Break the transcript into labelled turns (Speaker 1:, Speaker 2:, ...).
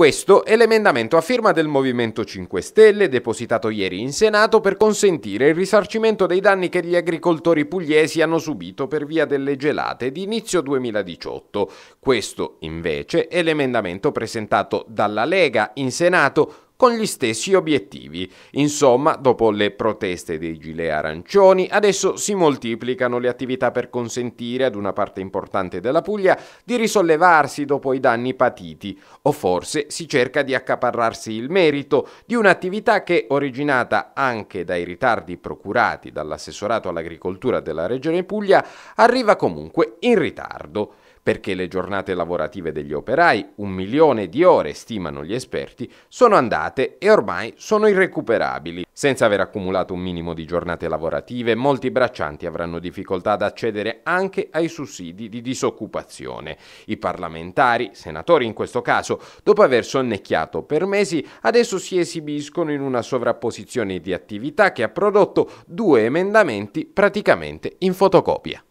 Speaker 1: Questo è l'emendamento a firma del Movimento 5 Stelle depositato ieri in Senato per consentire il risarcimento dei danni che gli agricoltori pugliesi hanno subito per via delle gelate di inizio 2018. Questo invece è l'emendamento presentato dalla Lega in Senato con gli stessi obiettivi. Insomma, dopo le proteste dei gilet arancioni, adesso si moltiplicano le attività per consentire ad una parte importante della Puglia di risollevarsi dopo i danni patiti, o forse si cerca di accaparrarsi il merito di un'attività che, originata anche dai ritardi procurati dall'assessorato all'agricoltura della Regione Puglia, arriva comunque in ritardo perché le giornate lavorative degli operai, un milione di ore stimano gli esperti, sono andate e ormai sono irrecuperabili. Senza aver accumulato un minimo di giornate lavorative, molti braccianti avranno difficoltà ad accedere anche ai sussidi di disoccupazione. I parlamentari, senatori in questo caso, dopo aver sonnecchiato per mesi, adesso si esibiscono in una sovrapposizione di attività che ha prodotto due emendamenti praticamente in fotocopia.